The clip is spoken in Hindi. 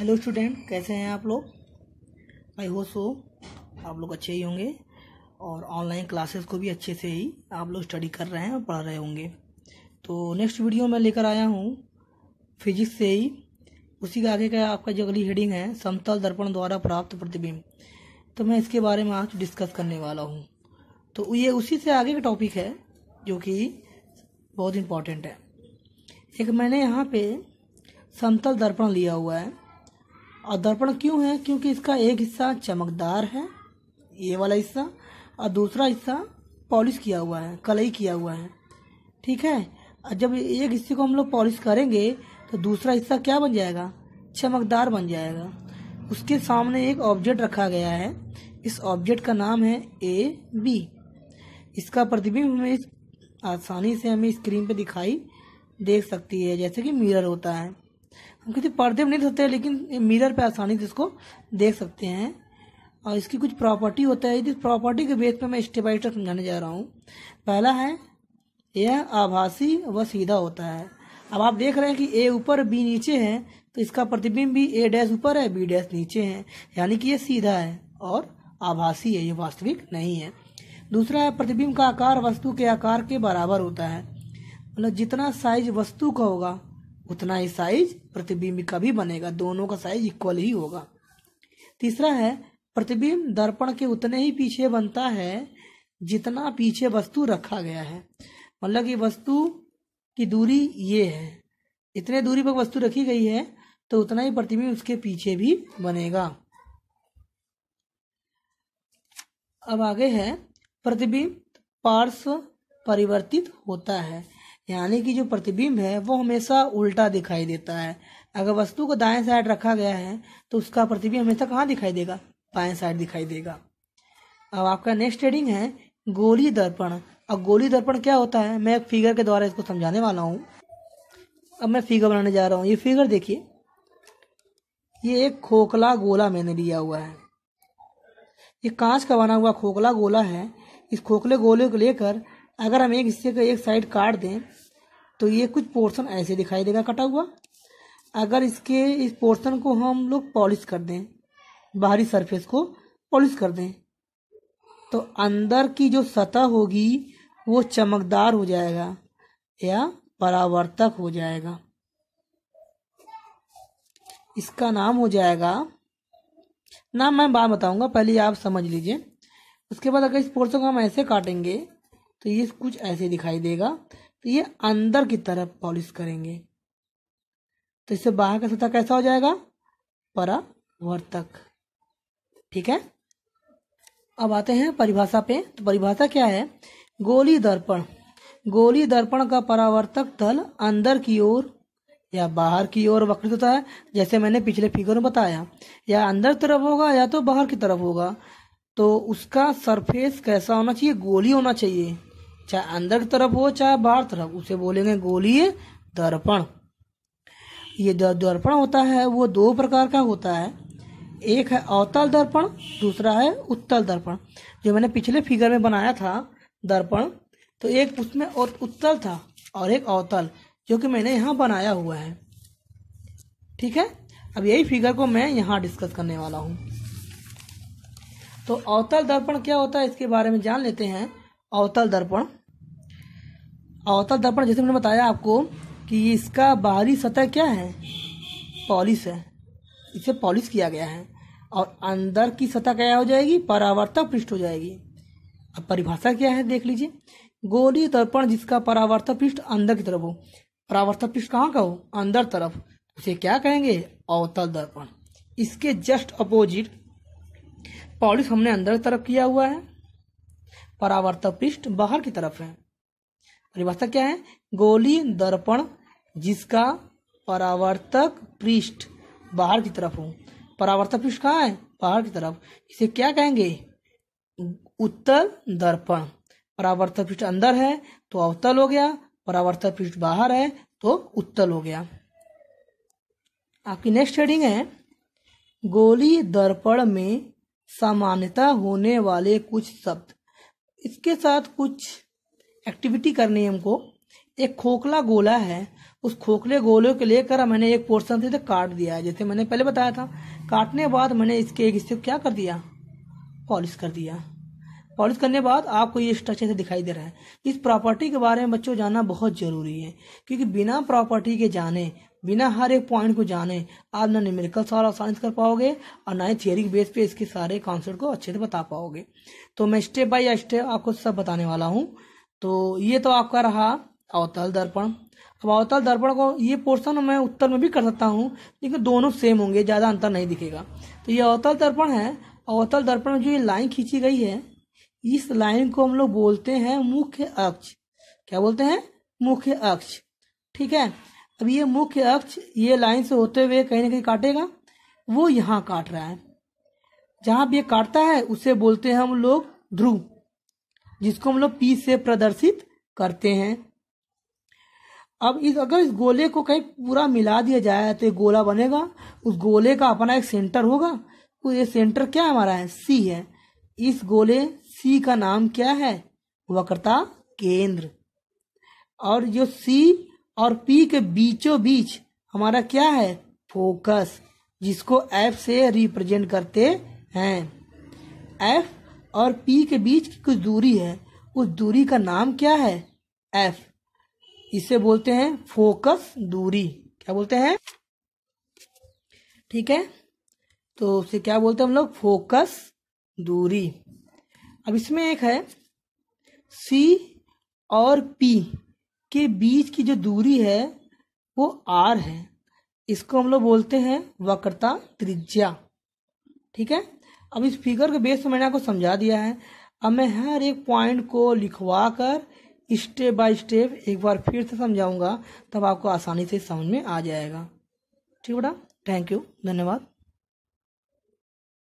हेलो स्टूडेंट कैसे हैं आप लोग आई हो सो आप लोग अच्छे ही होंगे और ऑनलाइन क्लासेस को भी अच्छे से ही आप लोग स्टडी कर रहे हैं और पढ़ रहे होंगे तो नेक्स्ट वीडियो मैं लेकर आया हूँ फिजिक्स से ही उसी के आगे का आपका जो अगली हेडिंग है समतल दर्पण द्वारा प्राप्त प्रतिबिंब तो मैं इसके बारे में आज डिस्कस करने वाला हूँ तो ये उसी से आगे का टॉपिक है जो कि बहुत इम्पोर्टेंट है एक मैंने यहाँ पर समतल दर्पण लिया हुआ है और दर्पण क्यों है क्योंकि इसका एक हिस्सा चमकदार है ये वाला हिस्सा और दूसरा हिस्सा पॉलिश किया हुआ है कलई किया हुआ है ठीक है और जब एक हिस्से को हम लोग पॉलिश करेंगे तो दूसरा हिस्सा क्या बन जाएगा चमकदार बन जाएगा उसके सामने एक ऑब्जेक्ट रखा गया है इस ऑब्जेक्ट का नाम है ए बी इसका प्रतिबिंब हमें आसानी से हमें स्क्रीन पे दिखाई देख सकती है जैसे कि मिरर होता है हम किसी तो पर्दे में नहीं सकते लेकिन मिरर पे आसानी से इसको देख सकते हैं और इसकी कुछ प्रॉपर्टी होता है जिस प्रॉपर्टी के बेस पर मैं स्टेप बाई स्टेप समझाने जा रहा हूँ पहला है यह आभासी व सीधा होता है अब आप देख रहे हैं कि ए ऊपर बी नीचे है तो इसका प्रतिबिंब भी ए डैश ऊपर है बी डैश नीचे है यानी कि यह सीधा है और आभासी है ये वास्तविक नहीं है दूसरा है प्रतिबिंब का आकार वस्तु के आकार के बराबर होता है मतलब जितना साइज वस्तु का होगा उतना ही साइज प्रतिबिंब का भी बनेगा दोनों का साइज इक्वल ही होगा तीसरा है प्रतिबिंब दर्पण के उतने ही पीछे बनता है जितना पीछे वस्तु रखा गया है मतलब कि वस्तु की दूरी ये है इतने दूरी पर वस्तु रखी गई है तो उतना ही प्रतिबिंब उसके पीछे भी बनेगा अब आगे है प्रतिबिंब पार्श्व परिवर्तित होता है यानी कि जो प्रतिबिंब है वो हमेशा उल्टा दिखाई देता है अगर वस्तु को दाएं साइड रखा गया है तो उसका प्रतिबिंब हमेशा कहाँ दिखाई देगा बाएं साइड दिखाई देगा अब आपका नेक्स्ट रीडिंग है गोली दर्पण अब गोली दर्पण क्या होता है मैं एक फिगर के द्वारा इसको समझाने वाला हूँ अब मैं फिगर बनाने जा रहा हूँ ये फिगर देखिए ये एक खोखला गोला मैंने लिया हुआ है ये कांच का बना हुआ खोखला गोला है इस खोखले गोले को लेकर अगर हम एक हिस्से का एक साइड काट दें तो ये कुछ पोर्शन ऐसे दिखाई देगा कटा हुआ अगर इसके इस पोर्शन को हम लोग पॉलिश कर दें बाहरी सरफेस को पॉलिश कर दें तो अंदर की जो सतह होगी वो चमकदार हो जाएगा या परावर्तक हो जाएगा इसका नाम हो जाएगा नाम मैं बाद बताऊंगा पहले आप समझ लीजिए उसके बाद अगर इस पोर्शन को हम ऐसे काटेंगे तो ये कुछ ऐसे दिखाई देगा तो ये अंदर की तरफ पॉलिश करेंगे तो इससे बाहर का सतह कैसा हो जाएगा परावर्तक ठीक है अब आते हैं परिभाषा पे तो परिभाषा क्या है गोली दर्पण गोली दर्पण का परावर्तक तल अंदर की ओर या बाहर की ओर वक्रित होता है जैसे मैंने पिछले फिगर में बताया या अंदर तरफ होगा या तो बाहर की तरफ होगा तो उसका सरफेस कैसा होना चाहिए गोली होना चाहिए चाहे अंदर की तरफ हो चाहे बाहर तरफ उसे बोलेंगे गोलीय दर्पण ये जो दर्पण होता है वो दो प्रकार का होता है एक है अवतल दर्पण दूसरा है उत्तल दर्पण जो मैंने पिछले फिगर में बनाया था दर्पण तो एक उसमें और उत्तल था और एक अवतल जो कि मैंने यहाँ बनाया हुआ है ठीक है अब यही फिगर को मैं यहाँ डिस्कस करने वाला हूँ तो अवतल दर्पण क्या होता है इसके बारे में जान लेते हैं अवतल दर्पण अवतल दर्पण जैसे मैंने बताया आपको कि इसका बाहरी सतह क्या है पॉलिश है इसे पॉलिश किया गया है और अंदर की सतह क्या हो जाएगी परावर्तक पृष्ठ हो जाएगी अब परिभाषा क्या है देख लीजिए गोली दर्पण जिसका परावर्तक पृष्ठ अंदर की तरफ हो परावर्तक पृष्ठ कहाँ का हो अंदर तरफ उसे क्या कहेंगे अवतल दर्पण इसके जस्ट अपोजिट पॉलिश हमने अंदर तरफ किया हुआ है परावर्तक पृष्ठ बाहर की तरफ है परिभाषा क्या है गोली दर्पण जिसका परावर्तक पृष्ठ बाहर की तरफ हो परावर्तक पृष्ठ कहा है बाहर की तरफ इसे क्या कहेंगे उत्तल दर्पण परावर्तक पृष्ठ अंदर है तो अवतल हो गया परावर्तक पृष्ठ बाहर है तो उत्तल हो गया आपकी नेक्स्ट हेडिंग है गोली दर्पण में सामान्यता होने वाले कुछ शब्द इसके साथ कुछ एक्टिविटी करनी है हमको एक खोखला गोला है उस खोखले गोले को लेकर मैंने एक पोर्सन से काट दिया है जैसे मैंने पहले बताया था काटने के बाद मैंने इसके एक हिस्से को क्या कर दिया पॉलिश कर दिया पॉलिश करने के बाद आपको ये स्ट्रक्चर से दिखाई दे रहा है इस प्रॉपर्टी के बारे में बच्चों जानना बहुत ज़रूरी है क्योंकि बिना प्रॉपर्टी के जाने बिना हर एक पॉइंट को जाने आप ना न्यूमेरिकल सारा साइंस कर पाओगे और ना ही थियोरी बेस पे इसके सारे कॉन्सेप्ट को अच्छे से बता पाओगे तो मैं स्टेप बाय स्टेप आपको सब बताने वाला हूँ तो ये तो आपका रहा अवतल दर्पण अब अवतल दर्पण को ये पोर्शन मैं उत्तर में भी कर सकता हूँ लेकिन दोनों सेम होंगे ज़्यादा अंतर नहीं दिखेगा तो ये अवतल दर्पण है अवतल दर्पण में जो ये लाइन खींची गई है इस लाइन को हम लोग बोलते हैं मुख्य अक्ष क्या बोलते हैं मुख्य अक्ष ठीक है अब ये मुख्य अक्ष ये लाइन से होते हुए कहीं ना कहीं काटेगा वो यहाँ काट रहा है जहाँ भी ये काटता है उसे बोलते हैं हम लोग ध्रुव जिसको हम लोग पी से प्रदर्शित करते हैं अब इस अगर इस गोले को कहीं पूरा मिला दिया जाए तो एक गोला बनेगा उस गोले का अपना एक सेंटर होगा तो ये सेंटर क्या हमारा है सी है इस गोले सी का नाम क्या है वक्रता केंद्र और जो सी और पी के बीचों बीच हमारा क्या है फोकस जिसको एफ से रिप्रेजेंट करते हैं एफ और पी के बीच की कुछ दूरी है उस दूरी का नाम क्या है एफ इसे बोलते हैं फोकस दूरी क्या बोलते हैं ठीक है तो उसे क्या बोलते हैं हम लोग फोकस दूरी अब इसमें एक है सी और पी के बीच की जो दूरी है वो आर है इसको हम लोग बोलते हैं वक्रता त्रिज्या ठीक है अब इस फिगर के बेस मैंने आपको समझा दिया है अब मैं हर एक पॉइंट को लिखवा कर स्टेप बाय स्टेप एक बार फिर से समझाऊंगा तब आपको आसानी से समझ में आ जाएगा ठीक बेटा थैंक यू धन्यवाद